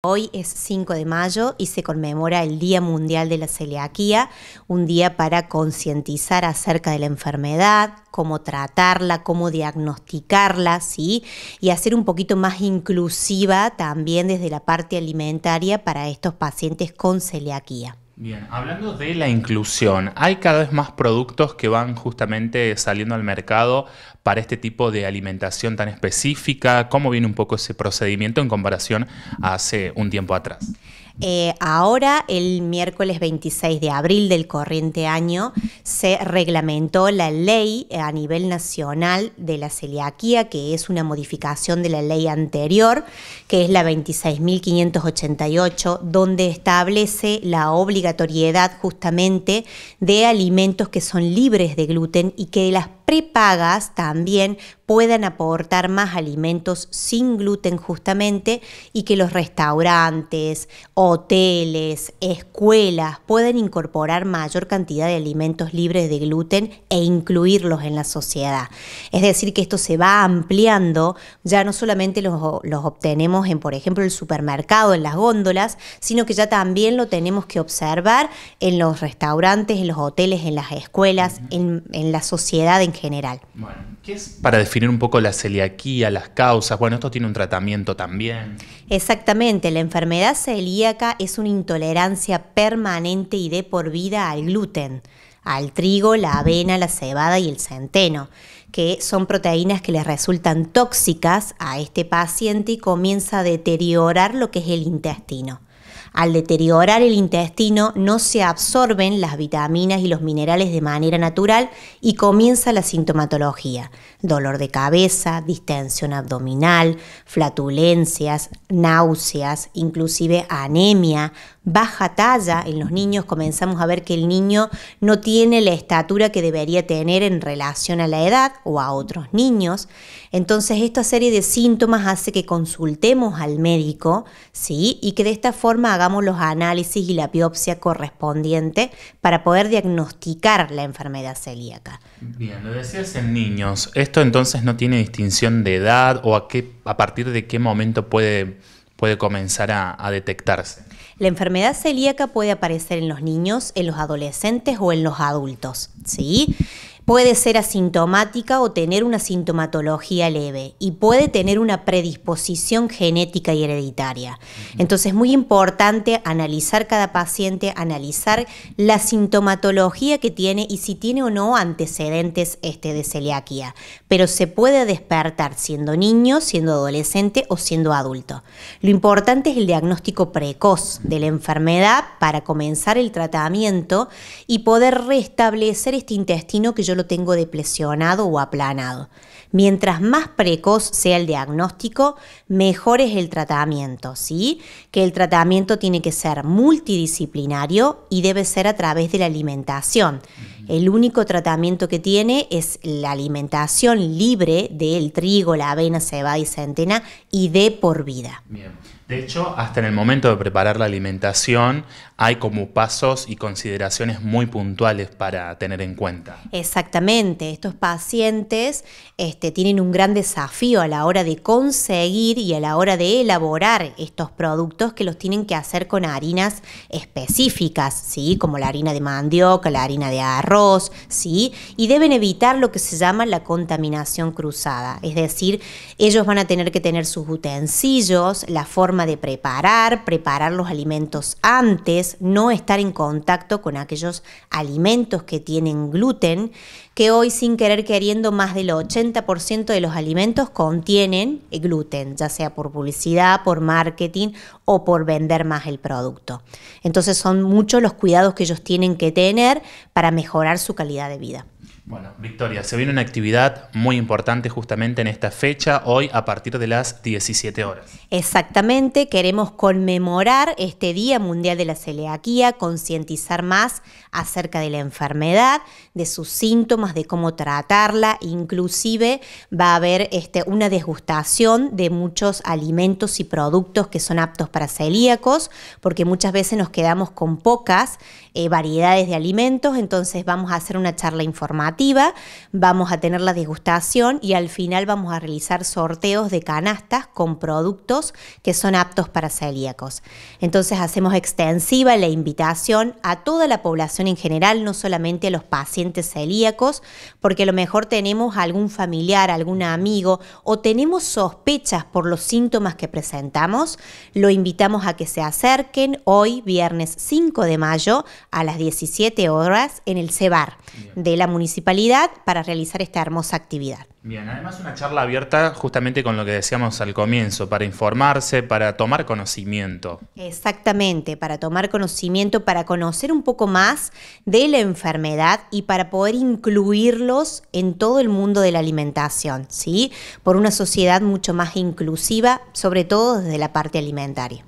Hoy es 5 de mayo y se conmemora el Día Mundial de la Celiaquía, un día para concientizar acerca de la enfermedad, cómo tratarla, cómo diagnosticarla, ¿sí? Y hacer un poquito más inclusiva también desde la parte alimentaria para estos pacientes con celiaquía. Bien, hablando de la inclusión, hay cada vez más productos que van justamente saliendo al mercado para este tipo de alimentación tan específica. ¿Cómo viene un poco ese procedimiento en comparación a hace un tiempo atrás? Eh, ahora, el miércoles 26 de abril del corriente año, se reglamentó la ley a nivel nacional de la celiaquía, que es una modificación de la ley anterior, que es la 26.588, donde establece la obligación justamente de alimentos que son libres de gluten y que las prepagas también puedan aportar más alimentos sin gluten justamente y que los restaurantes, hoteles, escuelas puedan incorporar mayor cantidad de alimentos libres de gluten e incluirlos en la sociedad. Es decir, que esto se va ampliando, ya no solamente los, obtenemos en, por ejemplo, el supermercado, en las góndolas, sino que ya también lo tenemos que observar en los restaurantes, en los hoteles, en las escuelas, en, la sociedad en general. Bueno, ¿qué es para definir un poco la celiaquía, las causas? Bueno, esto tiene un tratamiento también. Exactamente, la enfermedad celíaca es una intolerancia permanente y de por vida al gluten, al trigo, la avena, la cebada y el centeno que son proteínas que les resultan tóxicas a este paciente y comienza a deteriorar lo que es el intestino al deteriorar el intestino no se absorben las vitaminas y los minerales de manera natural y comienza la sintomatología. Dolor de cabeza, distensión abdominal, flatulencias, náuseas, inclusive anemia, baja talla en los niños, comenzamos a ver que el niño no tiene la estatura que debería tener en relación a la edad o a otros niños. Entonces esta serie de síntomas hace que consultemos al médico, ¿sí? Y que de esta forma hagamos los análisis y la biopsia correspondiente para poder diagnosticar la enfermedad celíaca. Bien, lo decías en niños. ¿Esto entonces no tiene distinción de edad o a, qué, a partir de qué momento puede puede comenzar a, detectarse. La enfermedad celíaca puede aparecer en los niños, en los adolescentes o en los adultos, ¿sí? puede ser asintomática o tener una sintomatología leve y puede tener una predisposición genética y hereditaria. Entonces es muy importante analizar cada paciente, analizar la sintomatología que tiene y si tiene o no antecedentes este, de celiaquía. Pero se puede despertar siendo niño, siendo adolescente o siendo adulto. Lo importante es el diagnóstico precoz de la enfermedad para comenzar el tratamiento y poder restablecer este intestino que yo lo tengo depresionado o aplanado. Mientras más precoz sea el diagnóstico, mejor es el tratamiento, ¿sí? Que el tratamiento tiene que ser multidisciplinario y debe ser a través de la alimentación. El único tratamiento que tiene es la alimentación libre del trigo, la avena, cebada y centena y de por vida. De hecho, hasta en el momento de preparar la alimentación hay como pasos y consideraciones muy puntuales para tener en cuenta. Exactamente, estos pacientes este, tienen un gran desafío a la hora de conseguir y a la hora de elaborar estos productos que los tienen que hacer con harinas específicas, ¿sí? como la harina de mandioca, la harina de arroz, ¿sí? y deben evitar lo que se llama la contaminación cruzada, es decir, ellos van a tener que tener sus utensilios, la forma de preparar, preparar los alimentos antes, no estar en contacto con aquellos alimentos que tienen gluten, que hoy sin querer queriendo más del 80% de los alimentos contienen gluten, ya sea por publicidad, por marketing o por vender más el producto. Entonces son muchos los cuidados que ellos tienen que tener para mejorar su calidad de vida. Bueno, Victoria, se viene una actividad muy importante justamente en esta fecha, hoy a partir de las 17 horas. Exactamente, queremos conmemorar este Día Mundial de la Celiaquía, concientizar más acerca de la enfermedad, de sus síntomas, de cómo tratarla, inclusive va a haber este, una desgustación de muchos alimentos y productos que son aptos para celíacos, porque muchas veces nos quedamos con pocas eh, variedades de alimentos, entonces vamos a hacer una charla informativa vamos a tener la degustación y al final vamos a realizar sorteos de canastas con productos que son aptos para celíacos. Entonces hacemos extensiva la invitación a toda la población en general, no solamente a los pacientes celíacos, porque a lo mejor tenemos algún familiar, algún amigo o tenemos sospechas por los síntomas que presentamos, lo invitamos a que se acerquen hoy, viernes 5 de mayo, a las 17 horas en el CEBAR de la Municipalidad para realizar esta hermosa actividad. Bien, además una charla abierta justamente con lo que decíamos al comienzo, para informarse, para tomar conocimiento. Exactamente, para tomar conocimiento, para conocer un poco más de la enfermedad y para poder incluirlos en todo el mundo de la alimentación, ¿sí? Por una sociedad mucho más inclusiva, sobre todo desde la parte alimentaria.